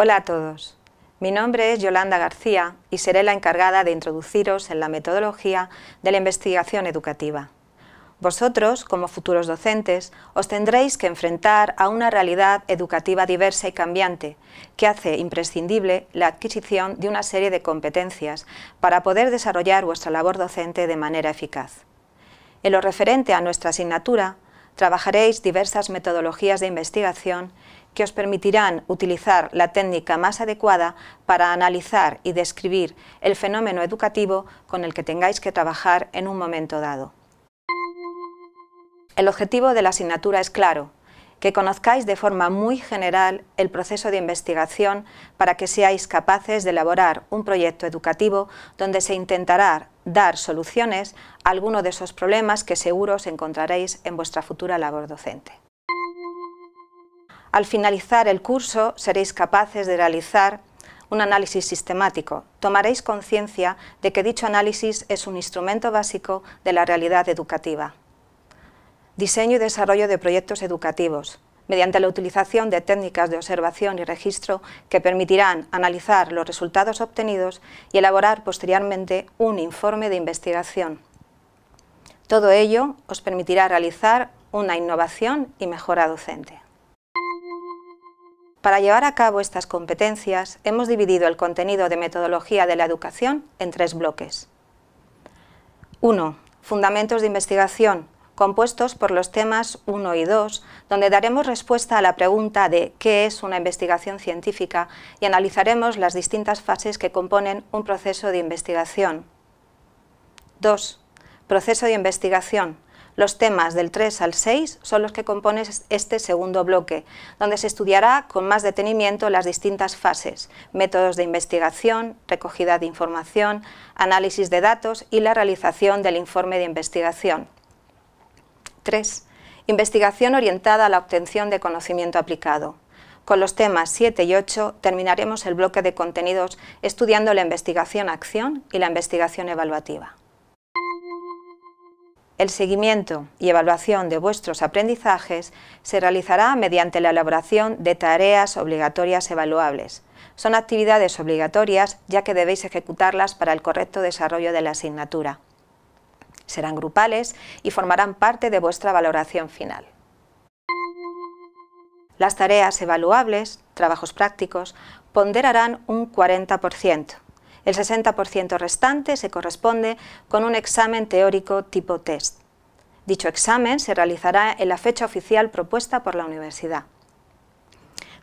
Hola a todos. Mi nombre es Yolanda García y seré la encargada de introduciros en la metodología de la investigación educativa. Vosotros, como futuros docentes, os tendréis que enfrentar a una realidad educativa diversa y cambiante, que hace imprescindible la adquisición de una serie de competencias para poder desarrollar vuestra labor docente de manera eficaz. En lo referente a nuestra asignatura, trabajaréis diversas metodologías de investigación que os permitirán utilizar la técnica más adecuada para analizar y describir el fenómeno educativo con el que tengáis que trabajar en un momento dado. El objetivo de la asignatura es claro, que conozcáis de forma muy general el proceso de investigación para que seáis capaces de elaborar un proyecto educativo donde se intentará dar soluciones a alguno de esos problemas que seguro os encontraréis en vuestra futura labor docente. Al finalizar el curso seréis capaces de realizar un análisis sistemático. Tomaréis conciencia de que dicho análisis es un instrumento básico de la realidad educativa. Diseño y desarrollo de proyectos educativos mediante la utilización de técnicas de observación y registro que permitirán analizar los resultados obtenidos y elaborar posteriormente un informe de investigación. Todo ello os permitirá realizar una innovación y mejora docente. Para llevar a cabo estas competencias, hemos dividido el contenido de metodología de la educación en tres bloques. 1. Fundamentos de investigación, compuestos por los temas 1 y 2, donde daremos respuesta a la pregunta de qué es una investigación científica y analizaremos las distintas fases que componen un proceso de investigación. 2. Proceso de investigación, los temas del 3 al 6 son los que componen este segundo bloque, donde se estudiará con más detenimiento las distintas fases, métodos de investigación, recogida de información, análisis de datos y la realización del informe de investigación. 3. Investigación orientada a la obtención de conocimiento aplicado. Con los temas 7 y 8 terminaremos el bloque de contenidos estudiando la investigación-acción y la investigación evaluativa. El seguimiento y evaluación de vuestros aprendizajes se realizará mediante la elaboración de tareas obligatorias evaluables. Son actividades obligatorias ya que debéis ejecutarlas para el correcto desarrollo de la asignatura. Serán grupales y formarán parte de vuestra valoración final. Las tareas evaluables, trabajos prácticos, ponderarán un 40%, el 60% restante se corresponde con un examen teórico tipo test. Dicho examen se realizará en la fecha oficial propuesta por la universidad.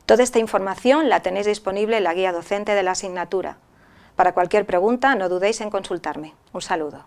Toda esta información la tenéis disponible en la guía docente de la asignatura. Para cualquier pregunta no dudéis en consultarme. Un saludo.